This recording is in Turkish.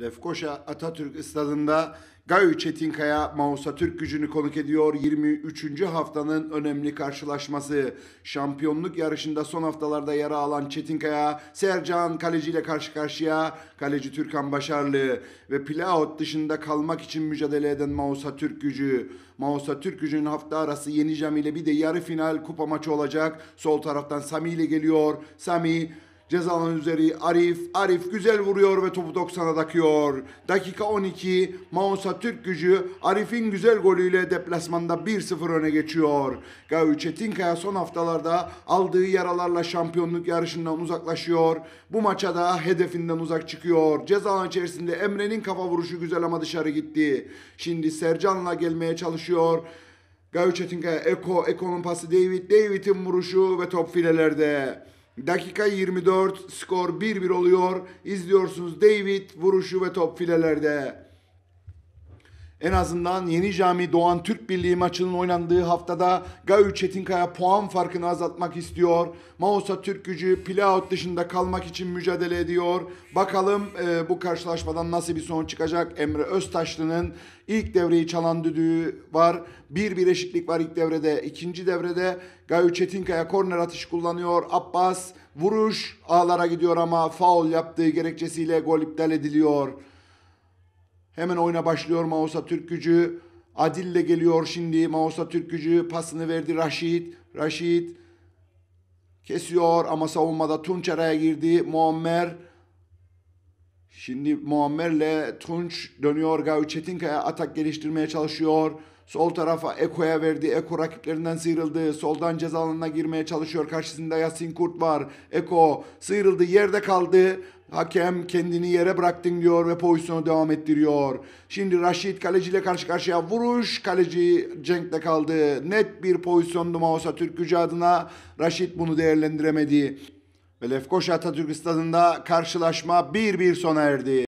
Lefkoşa Atatürk Stadında Gayu Çetinkaya Mausa Türk gücünü konuk ediyor. 23. haftanın önemli karşılaşması. Şampiyonluk yarışında son haftalarda yara alan Çetinkaya, Sercan Kaleci ile karşı karşıya. Kaleci Türkan başarılı ve playout dışında kalmak için mücadele eden Mausa Türk gücü. Mausa Türk gücünün hafta arası Yeni Cami ile bir de yarı final kupa maçı olacak. Sol taraftan Sami ile geliyor. Sami Cezalan üzeri Arif. Arif güzel vuruyor ve topu 90'a takıyor. Dakika 12 Mausa Türk gücü Arif'in güzel golüyle deplasmanda 1-0 öne geçiyor. Gavi Çetinkaya son haftalarda aldığı yaralarla şampiyonluk yarışından uzaklaşıyor. Bu maça da hedefinden uzak çıkıyor. Cezalan içerisinde Emre'nin kafa vuruşu güzel ama dışarı gitti. Şimdi Sercan'la gelmeye çalışıyor. Gavi Çetinkaya Eko, Eko'nun pası David, David'in vuruşu ve top filelerde. Dakika 24 skor 1-1 oluyor. İzliyorsunuz David vuruşu ve top filelerde. En azından Yeni Cami Doğan Türk Birliği maçının oynandığı haftada Gayu Çetinkaya puan farkını azaltmak istiyor. Mausa Türk gücü playout dışında kalmak için mücadele ediyor. Bakalım e, bu karşılaşmadan nasıl bir sonuç çıkacak? Emre Öztaşlı'nın ilk devreyi çalan düdüğü var. Bir bir eşitlik var ilk devrede. İkinci devrede Gayu Çetinkaya korner atışı kullanıyor. Abbas vuruş ağlara gidiyor ama faul yaptığı gerekçesiyle gol iptal ediliyor. Hemen oyuna başlıyor Mausa Türk gücü. Adille geliyor şimdi Mausa Türk gücü. Pasını verdi Raşit. Raşit kesiyor ama savunmada Tunç araya girdi. Muammer Şimdi Muammer'le Tunç dönüyor. Gavi Çetinkaya atak geliştirmeye çalışıyor. Sol tarafa Eko'ya verdi. Eko rakiplerinden sıyrıldı. Soldan ceza alanına girmeye çalışıyor. Karşısında Yasin Kurt var. Eko sıyrıldı. Yerde kaldı. Hakem kendini yere bıraktın diyor ve pozisyonu devam ettiriyor. Şimdi Raşit kaleciyle karşı karşıya vuruş. Kaleci Cenk'te kaldı. Net bir pozisyondu Mausa Türk gücü adına. Rashid bunu değerlendiremedi. Ve Lefkoşa Atatürk Stadında karşılaşma bir bir sona erdi.